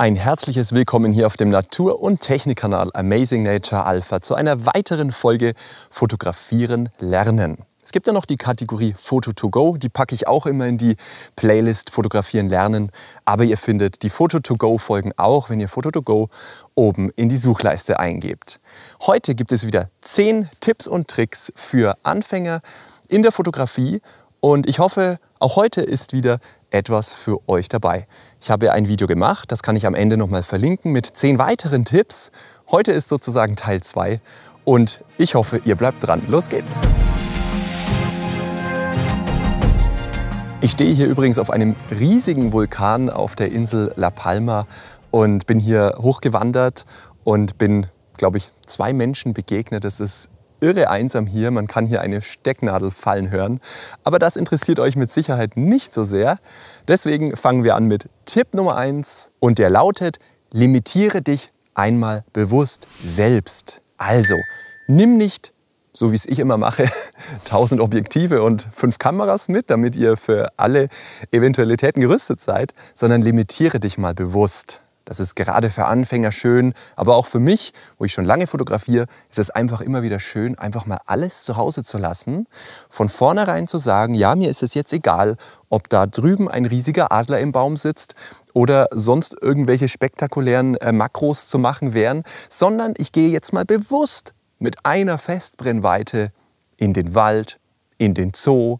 Ein herzliches Willkommen hier auf dem Natur- und Technikkanal Amazing Nature Alpha zu einer weiteren Folge Fotografieren lernen. Es gibt ja noch die Kategorie Photo to go, die packe ich auch immer in die Playlist Fotografieren lernen, aber ihr findet die Photo to go Folgen auch, wenn ihr Photo to go oben in die Suchleiste eingebt. Heute gibt es wieder 10 Tipps und Tricks für Anfänger in der Fotografie und ich hoffe, auch heute ist wieder etwas für euch dabei. Ich habe ein Video gemacht, das kann ich am Ende nochmal verlinken mit zehn weiteren Tipps. Heute ist sozusagen Teil 2 und ich hoffe, ihr bleibt dran. Los geht's! Ich stehe hier übrigens auf einem riesigen Vulkan auf der Insel La Palma und bin hier hochgewandert und bin, glaube ich, zwei Menschen begegnet. Das ist irre einsam hier. Man kann hier eine Stecknadel fallen hören. Aber das interessiert euch mit Sicherheit nicht so sehr. Deswegen fangen wir an mit Tipp Nummer 1 und der lautet, limitiere dich einmal bewusst selbst. Also, nimm nicht so wie es ich immer mache, 1000 Objektive und 5 Kameras mit, damit ihr für alle Eventualitäten gerüstet seid, sondern limitiere dich mal bewusst. Das ist gerade für Anfänger schön, aber auch für mich, wo ich schon lange fotografiere, ist es einfach immer wieder schön, einfach mal alles zu Hause zu lassen, von vornherein zu sagen, ja, mir ist es jetzt egal, ob da drüben ein riesiger Adler im Baum sitzt oder sonst irgendwelche spektakulären äh, Makros zu machen wären, sondern ich gehe jetzt mal bewusst mit einer Festbrennweite in den Wald, in den Zoo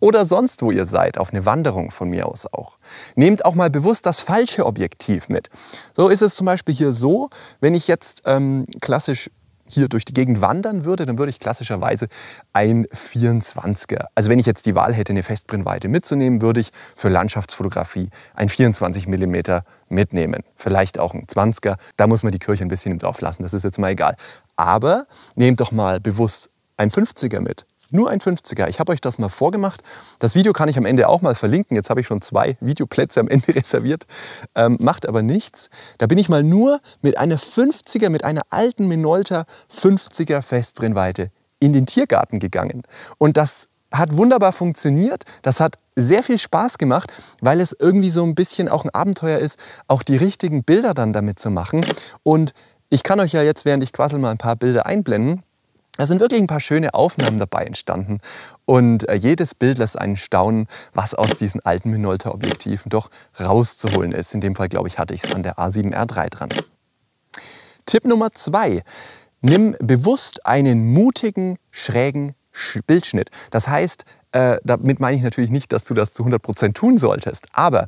oder sonst wo ihr seid, auf eine Wanderung von mir aus auch. Nehmt auch mal bewusst das falsche Objektiv mit. So ist es zum Beispiel hier so, wenn ich jetzt ähm, klassisch hier durch die Gegend wandern würde, dann würde ich klassischerweise ein 24er. Also wenn ich jetzt die Wahl hätte, eine Festbrennweite mitzunehmen, würde ich für Landschaftsfotografie ein 24 mm mitnehmen. Vielleicht auch ein 20er. Da muss man die Kirche ein bisschen im Dorf lassen, das ist jetzt mal egal. Aber nehmt doch mal bewusst ein 50er mit nur ein 50er. Ich habe euch das mal vorgemacht. Das Video kann ich am Ende auch mal verlinken. Jetzt habe ich schon zwei Videoplätze am Ende reserviert. Ähm, macht aber nichts. Da bin ich mal nur mit einer 50er, mit einer alten Minolta 50er Festbrennweite in den Tiergarten gegangen. Und das hat wunderbar funktioniert. Das hat sehr viel Spaß gemacht, weil es irgendwie so ein bisschen auch ein Abenteuer ist, auch die richtigen Bilder dann damit zu machen. Und ich kann euch ja jetzt, während ich quassel, mal ein paar Bilder einblenden. Da sind wirklich ein paar schöne Aufnahmen dabei entstanden. Und äh, jedes Bild lässt einen staunen, was aus diesen alten Minolta-Objektiven doch rauszuholen ist. In dem Fall, glaube ich, hatte ich es an der A7R3 dran. Tipp Nummer zwei: Nimm bewusst einen mutigen, schrägen Bildschnitt. Das heißt, äh, damit meine ich natürlich nicht, dass du das zu 100% tun solltest, aber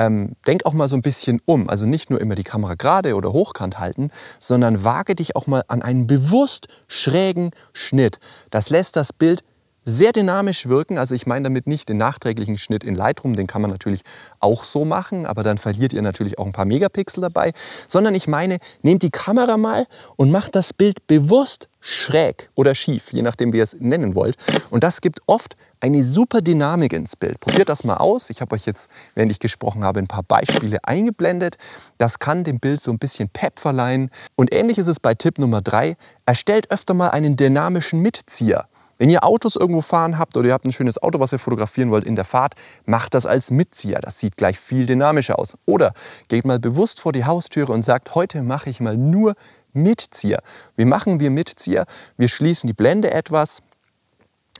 ähm, denk auch mal so ein bisschen um. Also nicht nur immer die Kamera gerade oder hochkant halten, sondern wage dich auch mal an einen bewusst schrägen Schnitt. Das lässt das Bild sehr dynamisch wirken. Also ich meine damit nicht den nachträglichen Schnitt in Lightroom, den kann man natürlich auch so machen, aber dann verliert ihr natürlich auch ein paar Megapixel dabei, sondern ich meine, nehmt die Kamera mal und macht das Bild bewusst schräg oder schief, je nachdem wie ihr es nennen wollt. Und das gibt oft eine super Dynamik ins Bild. Probiert das mal aus. Ich habe euch jetzt, während ich gesprochen habe, ein paar Beispiele eingeblendet. Das kann dem Bild so ein bisschen Pep verleihen. Und ähnlich ist es bei Tipp Nummer drei: Erstellt öfter mal einen dynamischen Mitzieher. Wenn ihr Autos irgendwo fahren habt oder ihr habt ein schönes Auto, was ihr fotografieren wollt in der Fahrt, macht das als Mitzieher. Das sieht gleich viel dynamischer aus. Oder geht mal bewusst vor die Haustüre und sagt, heute mache ich mal nur Mitzieher. Wie machen wir Mitzieher? Wir schließen die Blende etwas,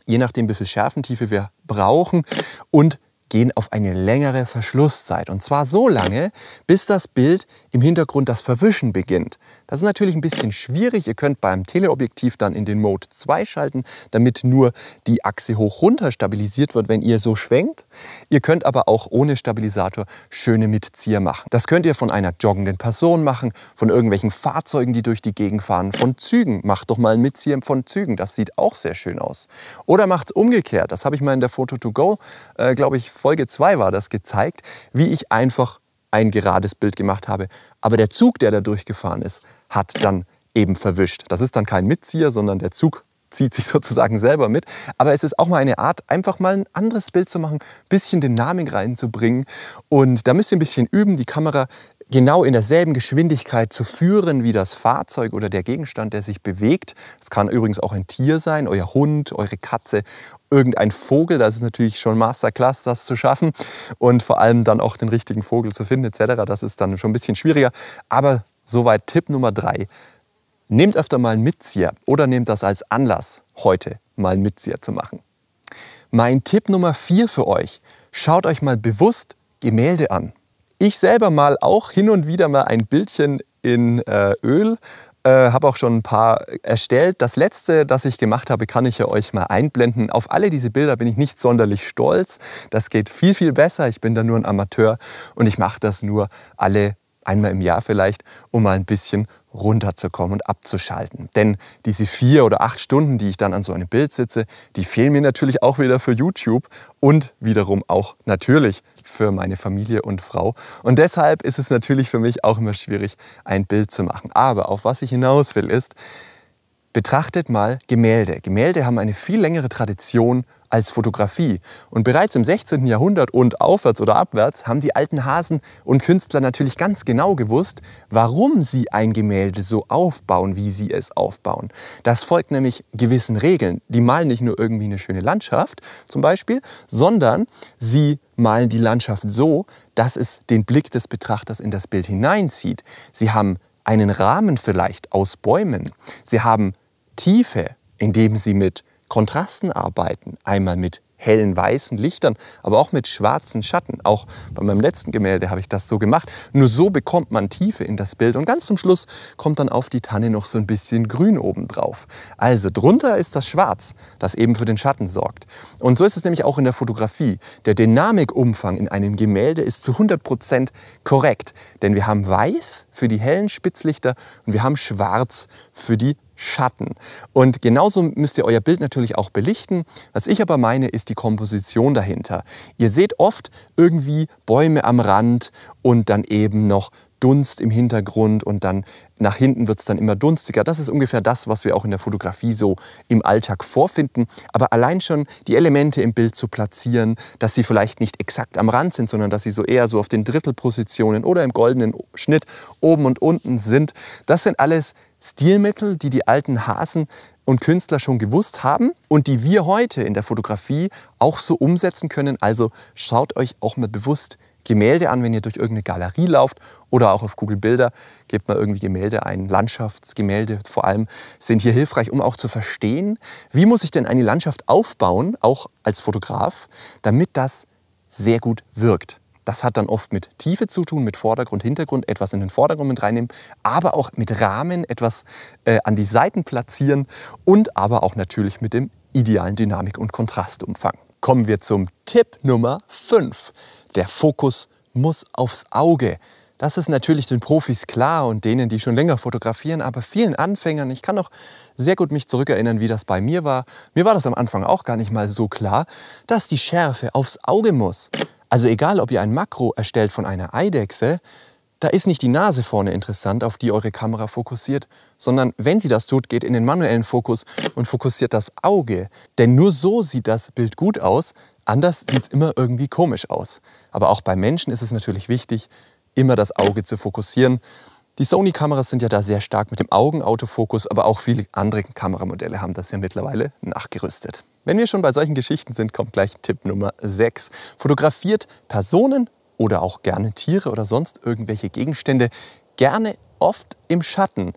je nachdem wie viel Schärfentiefe wir brauchen und gehen auf eine längere Verschlusszeit. Und zwar so lange, bis das Bild im Hintergrund das Verwischen beginnt. Das ist natürlich ein bisschen schwierig. Ihr könnt beim Teleobjektiv dann in den Mode 2 schalten, damit nur die Achse hoch-runter stabilisiert wird, wenn ihr so schwenkt. Ihr könnt aber auch ohne Stabilisator schöne Mitzieher machen. Das könnt ihr von einer joggenden Person machen, von irgendwelchen Fahrzeugen, die durch die Gegend fahren, von Zügen. Macht doch mal ein Mitzieher von Zügen. Das sieht auch sehr schön aus. Oder macht es umgekehrt. Das habe ich mal in der Photo to go, äh, glaube ich, Folge 2 war das gezeigt, wie ich einfach ein gerades Bild gemacht habe. Aber der Zug, der da durchgefahren ist, hat dann eben verwischt. Das ist dann kein Mitzieher, sondern der Zug zieht sich sozusagen selber mit. Aber es ist auch mal eine Art, einfach mal ein anderes Bild zu machen, ein bisschen Dynamik reinzubringen. Und da müsst ihr ein bisschen üben, die Kamera genau in derselben Geschwindigkeit zu führen wie das Fahrzeug oder der Gegenstand, der sich bewegt. Es kann übrigens auch ein Tier sein, euer Hund, eure Katze, irgendein Vogel. Das ist natürlich schon Masterclass, das zu schaffen. Und vor allem dann auch den richtigen Vogel zu finden etc. Das ist dann schon ein bisschen schwieriger. Aber Soweit Tipp Nummer 3. Nehmt öfter mal einen Mitzieher oder nehmt das als Anlass, heute mal einen Mitzieher zu machen. Mein Tipp Nummer 4 für euch. Schaut euch mal bewusst Gemälde an. Ich selber mal auch hin und wieder mal ein Bildchen in äh, Öl äh, habe auch schon ein paar erstellt. Das letzte, das ich gemacht habe, kann ich ja euch mal einblenden. Auf alle diese Bilder bin ich nicht sonderlich stolz. Das geht viel, viel besser. Ich bin da nur ein Amateur und ich mache das nur alle einmal im Jahr vielleicht, um mal ein bisschen runterzukommen und abzuschalten. Denn diese vier oder acht Stunden, die ich dann an so einem Bild sitze, die fehlen mir natürlich auch wieder für YouTube und wiederum auch natürlich für meine Familie und Frau. Und deshalb ist es natürlich für mich auch immer schwierig, ein Bild zu machen. Aber auf was ich hinaus will ist, Betrachtet mal Gemälde. Gemälde haben eine viel längere Tradition als Fotografie. Und bereits im 16. Jahrhundert und aufwärts oder abwärts haben die alten Hasen und Künstler natürlich ganz genau gewusst, warum sie ein Gemälde so aufbauen, wie sie es aufbauen. Das folgt nämlich gewissen Regeln. Die malen nicht nur irgendwie eine schöne Landschaft zum Beispiel, sondern sie malen die Landschaft so, dass es den Blick des Betrachters in das Bild hineinzieht. Sie haben einen Rahmen vielleicht aus Bäumen. Sie haben Tiefe, indem sie mit Kontrasten arbeiten. Einmal mit hellen weißen Lichtern, aber auch mit schwarzen Schatten. Auch bei meinem letzten Gemälde habe ich das so gemacht. Nur so bekommt man Tiefe in das Bild und ganz zum Schluss kommt dann auf die Tanne noch so ein bisschen Grün obendrauf. Also drunter ist das Schwarz, das eben für den Schatten sorgt. Und so ist es nämlich auch in der Fotografie. Der Dynamikumfang in einem Gemälde ist zu 100% Prozent korrekt, denn wir haben Weiß für die hellen Spitzlichter und wir haben Schwarz für die Schatten. Und genauso müsst ihr euer Bild natürlich auch belichten. Was ich aber meine, ist die Komposition dahinter. Ihr seht oft irgendwie Bäume am Rand und dann eben noch Dunst im Hintergrund und dann nach hinten wird es dann immer dunstiger. Das ist ungefähr das, was wir auch in der Fotografie so im Alltag vorfinden. Aber allein schon die Elemente im Bild zu platzieren, dass sie vielleicht nicht exakt am Rand sind, sondern dass sie so eher so auf den Drittelpositionen oder im goldenen Schnitt oben und unten sind, das sind alles Stilmittel, die die alten Hasen und Künstler schon gewusst haben und die wir heute in der Fotografie auch so umsetzen können. Also schaut euch auch mal bewusst Gemälde an, wenn ihr durch irgendeine Galerie lauft oder auch auf Google Bilder, gebt mal irgendwie Gemälde ein. Landschaftsgemälde vor allem sind hier hilfreich, um auch zu verstehen, wie muss ich denn eine Landschaft aufbauen, auch als Fotograf, damit das sehr gut wirkt. Das hat dann oft mit Tiefe zu tun, mit Vordergrund, Hintergrund, etwas in den Vordergrund mit reinnehmen, aber auch mit Rahmen, etwas äh, an die Seiten platzieren und aber auch natürlich mit dem idealen Dynamik- und Kontrastumfang. Kommen wir zum Tipp Nummer 5. Der Fokus muss aufs Auge. Das ist natürlich den Profis klar und denen, die schon länger fotografieren, aber vielen Anfängern, ich kann auch sehr gut mich zurückerinnern, wie das bei mir war. Mir war das am Anfang auch gar nicht mal so klar, dass die Schärfe aufs Auge muss. Also egal, ob ihr ein Makro erstellt von einer Eidechse, da ist nicht die Nase vorne interessant, auf die eure Kamera fokussiert, sondern wenn sie das tut, geht in den manuellen Fokus und fokussiert das Auge. Denn nur so sieht das Bild gut aus, Anders sieht es immer irgendwie komisch aus. Aber auch bei Menschen ist es natürlich wichtig, immer das Auge zu fokussieren. Die Sony-Kameras sind ja da sehr stark mit dem Augenautofokus, aber auch viele andere Kameramodelle haben das ja mittlerweile nachgerüstet. Wenn wir schon bei solchen Geschichten sind, kommt gleich Tipp Nummer 6. Fotografiert Personen oder auch gerne Tiere oder sonst irgendwelche Gegenstände gerne oft im Schatten.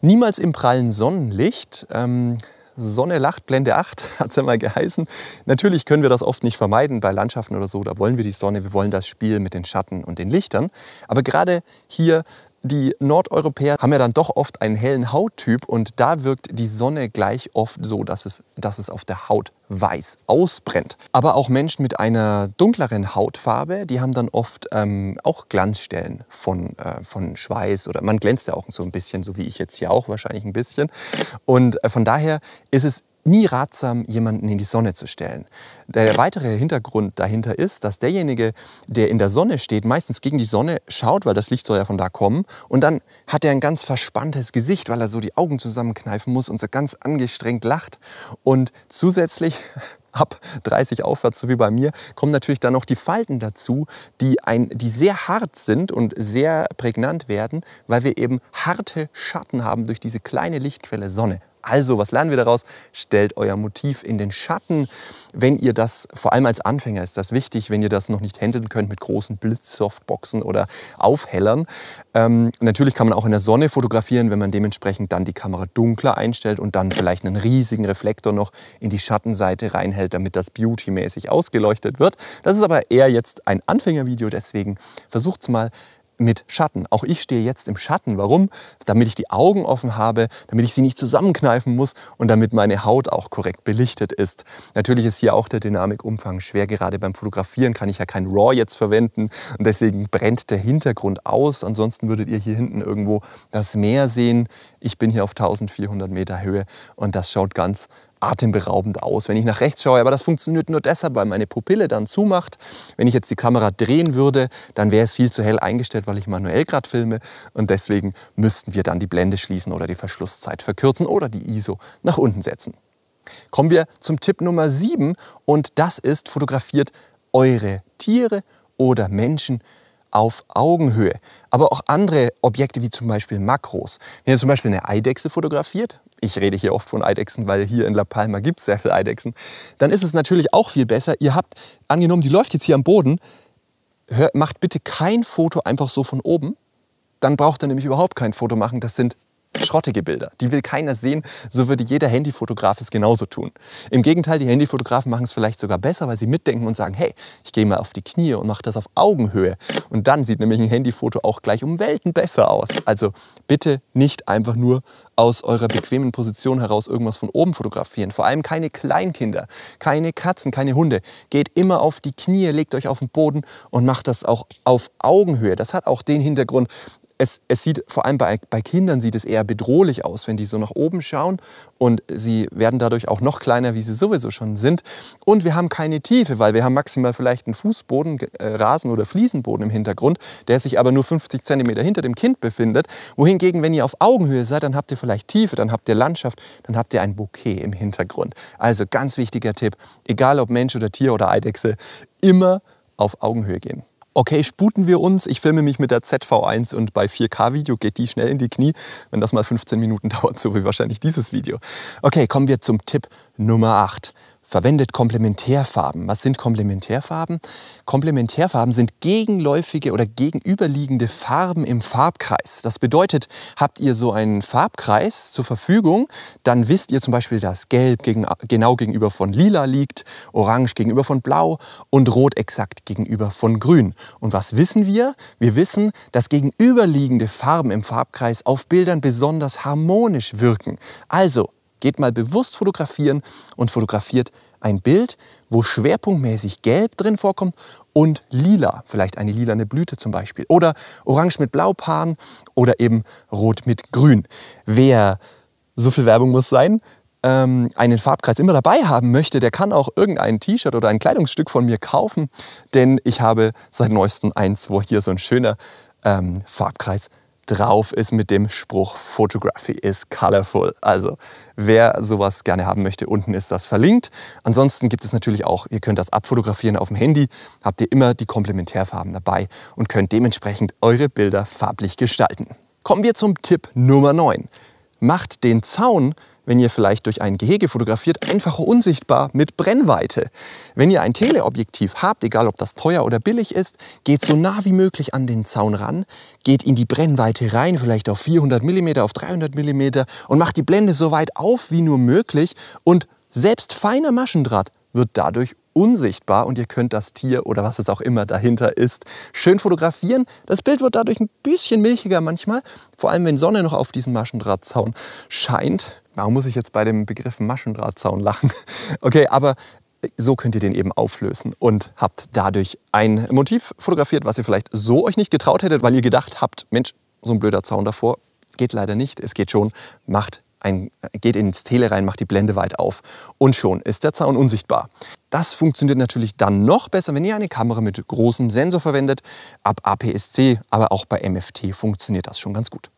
Niemals im prallen Sonnenlicht. Ähm, Sonne lacht, Blende 8 hat es ja mal geheißen. Natürlich können wir das oft nicht vermeiden bei Landschaften oder so. Da wollen wir die Sonne, wir wollen das Spiel mit den Schatten und den Lichtern. Aber gerade hier die Nordeuropäer haben ja dann doch oft einen hellen Hauttyp und da wirkt die Sonne gleich oft so, dass es, dass es auf der Haut weiß ausbrennt. Aber auch Menschen mit einer dunkleren Hautfarbe, die haben dann oft ähm, auch Glanzstellen von, äh, von Schweiß oder man glänzt ja auch so ein bisschen, so wie ich jetzt hier auch wahrscheinlich ein bisschen. Und äh, von daher ist es nie ratsam, jemanden in die Sonne zu stellen. Der weitere Hintergrund dahinter ist, dass derjenige, der in der Sonne steht, meistens gegen die Sonne schaut, weil das Licht soll ja von da kommen. Und dann hat er ein ganz verspanntes Gesicht, weil er so die Augen zusammenkneifen muss und so ganz angestrengt lacht. Und zusätzlich ab 30 aufwärts, so wie bei mir, kommen natürlich dann noch die Falten dazu, die, ein, die sehr hart sind und sehr prägnant werden, weil wir eben harte Schatten haben durch diese kleine Lichtquelle Sonne. Also, was lernen wir daraus? Stellt euer Motiv in den Schatten. Wenn ihr das, vor allem als Anfänger ist das wichtig, wenn ihr das noch nicht handeln könnt mit großen Blitzsoftboxen oder Aufhellern. Ähm, natürlich kann man auch in der Sonne fotografieren, wenn man dementsprechend dann die Kamera dunkler einstellt und dann vielleicht einen riesigen Reflektor noch in die Schattenseite reinhält, damit das beautymäßig ausgeleuchtet wird. Das ist aber eher jetzt ein Anfängervideo, deswegen versucht es mal mit Schatten. Auch ich stehe jetzt im Schatten. Warum? Damit ich die Augen offen habe, damit ich sie nicht zusammenkneifen muss und damit meine Haut auch korrekt belichtet ist. Natürlich ist hier auch der Dynamikumfang schwer. Gerade beim Fotografieren kann ich ja kein RAW jetzt verwenden und deswegen brennt der Hintergrund aus. Ansonsten würdet ihr hier hinten irgendwo das Meer sehen. Ich bin hier auf 1400 Meter Höhe und das schaut ganz atemberaubend aus, wenn ich nach rechts schaue. Aber das funktioniert nur deshalb, weil meine Pupille dann zumacht. Wenn ich jetzt die Kamera drehen würde, dann wäre es viel zu hell eingestellt, weil ich manuell gerade filme. Und deswegen müssten wir dann die Blende schließen oder die Verschlusszeit verkürzen oder die ISO nach unten setzen. Kommen wir zum Tipp Nummer 7 und das ist, fotografiert eure Tiere oder Menschen auf Augenhöhe. Aber auch andere Objekte wie zum Beispiel Makros. Wenn ihr zum Beispiel eine Eidechse fotografiert, ich rede hier oft von Eidechsen, weil hier in La Palma gibt es sehr viele Eidechsen, dann ist es natürlich auch viel besser. Ihr habt, angenommen, die läuft jetzt hier am Boden, hört, macht bitte kein Foto einfach so von oben. Dann braucht ihr nämlich überhaupt kein Foto machen. Das sind schrottige Bilder. Die will keiner sehen. So würde jeder Handyfotograf es genauso tun. Im Gegenteil, die Handyfotografen machen es vielleicht sogar besser, weil sie mitdenken und sagen, hey, ich gehe mal auf die Knie und mache das auf Augenhöhe. Und dann sieht nämlich ein Handyfoto auch gleich um Welten besser aus. Also bitte nicht einfach nur aus eurer bequemen Position heraus irgendwas von oben fotografieren. Vor allem keine Kleinkinder, keine Katzen, keine Hunde. Geht immer auf die Knie, legt euch auf den Boden und macht das auch auf Augenhöhe. Das hat auch den Hintergrund, es, es sieht vor allem bei, bei Kindern sieht es eher bedrohlich aus, wenn die so nach oben schauen und sie werden dadurch auch noch kleiner, wie sie sowieso schon sind. Und wir haben keine Tiefe, weil wir haben maximal vielleicht einen Fußboden, äh, Rasen oder Fliesenboden im Hintergrund, der sich aber nur 50 cm hinter dem Kind befindet. Wohingegen, wenn ihr auf Augenhöhe seid, dann habt ihr vielleicht Tiefe, dann habt ihr Landschaft, dann habt ihr ein Bouquet im Hintergrund. Also ganz wichtiger Tipp, egal ob Mensch oder Tier oder Eidechse, immer auf Augenhöhe gehen okay, sputen wir uns, ich filme mich mit der ZV1 und bei 4K-Video geht die schnell in die Knie, wenn das mal 15 Minuten dauert, so wie wahrscheinlich dieses Video. Okay, kommen wir zum Tipp Nummer 8 verwendet Komplementärfarben. Was sind Komplementärfarben? Komplementärfarben sind gegenläufige oder gegenüberliegende Farben im Farbkreis. Das bedeutet, habt ihr so einen Farbkreis zur Verfügung, dann wisst ihr zum Beispiel, dass Gelb gegen, genau gegenüber von Lila liegt, Orange gegenüber von Blau und Rot exakt gegenüber von Grün. Und was wissen wir? Wir wissen, dass gegenüberliegende Farben im Farbkreis auf Bildern besonders harmonisch wirken. Also, Geht mal bewusst fotografieren und fotografiert ein Bild, wo schwerpunktmäßig gelb drin vorkommt und lila, vielleicht eine lilane Blüte zum Beispiel. Oder orange mit Blaupaaren oder eben rot mit grün. Wer, so viel Werbung muss sein, ähm, einen Farbkreis immer dabei haben möchte, der kann auch irgendein T-Shirt oder ein Kleidungsstück von mir kaufen, denn ich habe seit neuestem eins, wo hier so ein schöner ähm, Farbkreis drauf ist mit dem Spruch Photography is colorful. Also wer sowas gerne haben möchte, unten ist das verlinkt. Ansonsten gibt es natürlich auch, ihr könnt das abfotografieren auf dem Handy, habt ihr immer die Komplementärfarben dabei und könnt dementsprechend eure Bilder farblich gestalten. Kommen wir zum Tipp Nummer 9. Macht den Zaun wenn ihr vielleicht durch ein Gehege fotografiert, einfach unsichtbar mit Brennweite. Wenn ihr ein Teleobjektiv habt, egal ob das teuer oder billig ist, geht so nah wie möglich an den Zaun ran, geht in die Brennweite rein, vielleicht auf 400 mm, auf 300 mm und macht die Blende so weit auf wie nur möglich und selbst feiner Maschendraht wird dadurch unsichtbar und ihr könnt das Tier oder was es auch immer dahinter ist schön fotografieren. Das Bild wird dadurch ein bisschen milchiger manchmal, vor allem wenn Sonne noch auf diesen Maschendrahtzaun scheint. Warum muss ich jetzt bei dem Begriff Maschendrahtzaun lachen? Okay, aber so könnt ihr den eben auflösen und habt dadurch ein Motiv fotografiert, was ihr vielleicht so euch nicht getraut hättet, weil ihr gedacht habt, Mensch, so ein blöder Zaun davor. Geht leider nicht. Es geht schon. Macht ein, geht ins Tele rein, macht die Blende weit auf und schon ist der Zaun unsichtbar. Das funktioniert natürlich dann noch besser, wenn ihr eine Kamera mit großem Sensor verwendet. Ab APS-C, aber auch bei MFT funktioniert das schon ganz gut.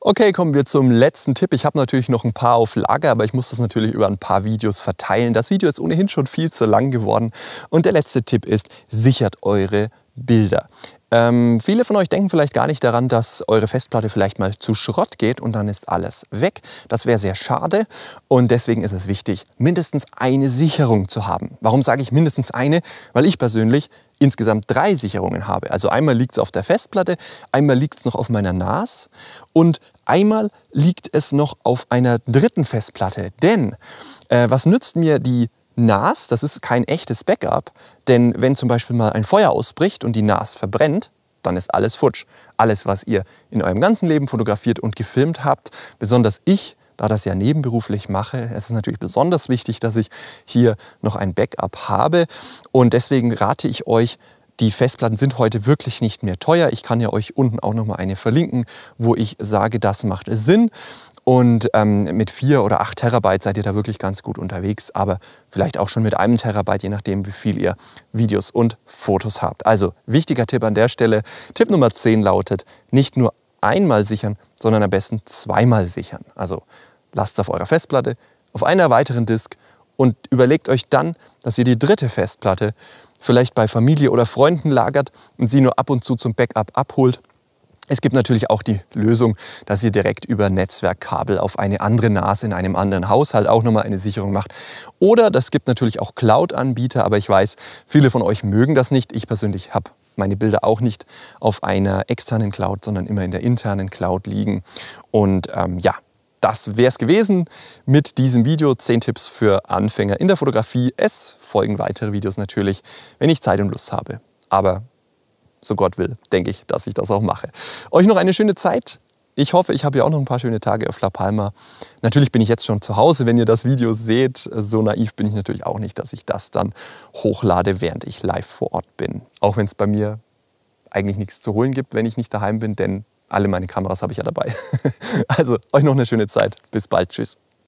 Okay, kommen wir zum letzten Tipp. Ich habe natürlich noch ein paar auf Lager, aber ich muss das natürlich über ein paar Videos verteilen. Das Video ist ohnehin schon viel zu lang geworden. Und der letzte Tipp ist, sichert eure Bilder. Ähm, viele von euch denken vielleicht gar nicht daran, dass eure Festplatte vielleicht mal zu Schrott geht und dann ist alles weg. Das wäre sehr schade und deswegen ist es wichtig, mindestens eine Sicherung zu haben. Warum sage ich mindestens eine? Weil ich persönlich insgesamt drei Sicherungen habe. Also einmal liegt es auf der Festplatte, einmal liegt es noch auf meiner NAS und einmal liegt es noch auf einer dritten Festplatte. Denn äh, was nützt mir die NAS, das ist kein echtes Backup, denn wenn zum Beispiel mal ein Feuer ausbricht und die NAS verbrennt, dann ist alles futsch. Alles, was ihr in eurem ganzen Leben fotografiert und gefilmt habt, besonders ich, da das ja nebenberuflich mache, es ist natürlich besonders wichtig, dass ich hier noch ein Backup habe und deswegen rate ich euch, die Festplatten sind heute wirklich nicht mehr teuer. Ich kann ja euch unten auch noch mal eine verlinken, wo ich sage, das macht Sinn. Und ähm, mit vier oder acht Terabyte seid ihr da wirklich ganz gut unterwegs, aber vielleicht auch schon mit einem Terabyte, je nachdem, wie viel ihr Videos und Fotos habt. Also wichtiger Tipp an der Stelle. Tipp Nummer 10 lautet, nicht nur einmal sichern, sondern am besten zweimal sichern. Also lasst es auf eurer Festplatte, auf einer weiteren Disk und überlegt euch dann, dass ihr die dritte Festplatte vielleicht bei Familie oder Freunden lagert und sie nur ab und zu zum Backup abholt es gibt natürlich auch die Lösung, dass ihr direkt über Netzwerkkabel auf eine andere NAS in einem anderen Haushalt auch nochmal eine Sicherung macht. Oder das gibt natürlich auch Cloud-Anbieter, aber ich weiß, viele von euch mögen das nicht. Ich persönlich habe meine Bilder auch nicht auf einer externen Cloud, sondern immer in der internen Cloud liegen. Und ähm, ja, das wäre es gewesen mit diesem Video. 10 Tipps für Anfänger in der Fotografie. Es folgen weitere Videos natürlich, wenn ich Zeit und Lust habe. Aber so Gott will, denke ich, dass ich das auch mache. Euch noch eine schöne Zeit. Ich hoffe, ich habe ja auch noch ein paar schöne Tage auf La Palma. Natürlich bin ich jetzt schon zu Hause, wenn ihr das Video seht. So naiv bin ich natürlich auch nicht, dass ich das dann hochlade, während ich live vor Ort bin. Auch wenn es bei mir eigentlich nichts zu holen gibt, wenn ich nicht daheim bin, denn alle meine Kameras habe ich ja dabei. Also euch noch eine schöne Zeit. Bis bald. Tschüss.